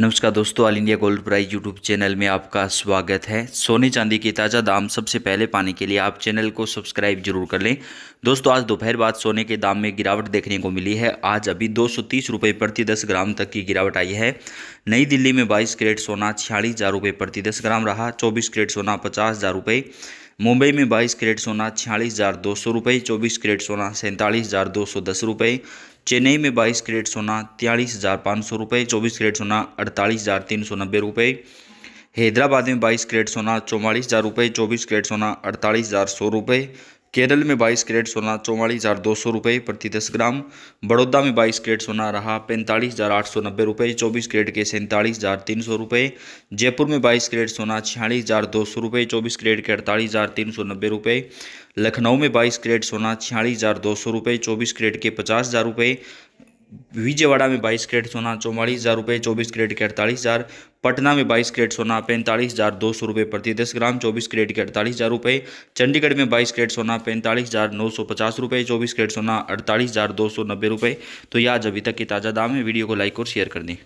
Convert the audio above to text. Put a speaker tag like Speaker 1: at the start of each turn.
Speaker 1: नमस्कार दोस्तों all India gold price YouTube channel में आपका स्वागत है सोने चांदी के ताज़ा दाम सबसे पहले पाने के लिए आप चैनल को सब्सक्राइब जरूर कर लें दोस्तों आज दोपहर बाद सोने के दाम में गिरावट देखने को मिली है आज अभी दो रुपए प्रति 10 ग्राम तक की गिरावट आई है नई दिल्ली में बाईस करेट सोना छियालीस हज़ार रुपये प्रति दस ग्राम रहा चौबीस करेट सोना पचास हज़ार रुपये मुंबई में 22 करेट सोना छियालीस हज़ार दो सौ रुपये चौबीस करेट सोना सैंतालीस हज़ार दो सौ दस रुपये चेन्नई में बाईस करेट सोना तियालीस हज़ार पाँच सौ रुपये चौबीस करेट सोना अड़तालीस हज़ार तीन सौ नब्बे रुपये हैदराबाद में बाईस करेट सोना चौवालीस हज़ार रुपये चौबीस करेट सोना अड़तालीस हज़ार सौ रुपये केरल में बाईस कैरेट सोना चौवालीस हज़ार दो सौ रुपये प्रति दस ग्राम बड़ौदा में बाईस कैरेट सोना रहा पैंतालीस हज़ार आठ सौ नब्बे रुपये चौबीस कैरेट के सैंतालीस हज़ार तीन सौ रुपये जयपुर में बाईस कैरेट सोना छियालीस हज़ार दो सौ रुपये चौबीस कैरेट के अड़तालीस हज़ार तीन सौ नब्बे रुपये लखनऊ में बाईस कैरेट सोना छियालीस हज़ार दो सौ रुपये चौबीस कैरेट के पचास हज़ार रुपये विजयवाड़ा में बाईस कैरेट सोना चौवालीस हज़ार रुपये चौबीस कैरेट के अड़तालीस हज़ार पटना में बाईस कैरेट सोना पैंतालीस हज़ार दो सौ रुपये प्रति दस ग्राम चौबीस कैरेट के अड़तालीस हज़ार रुपये चंडीगढ़ में बाईस कैरेट सोना पैंतालीस हज़ार नौ सौ पचास रुपये चौबीस कैरेट सोना अड़तालीस हज़ार दो सौ नब्बे रुपये तो यह आज अभी तक की ताज़ा दाम है वीडियो को लाइक और शेयर कर दें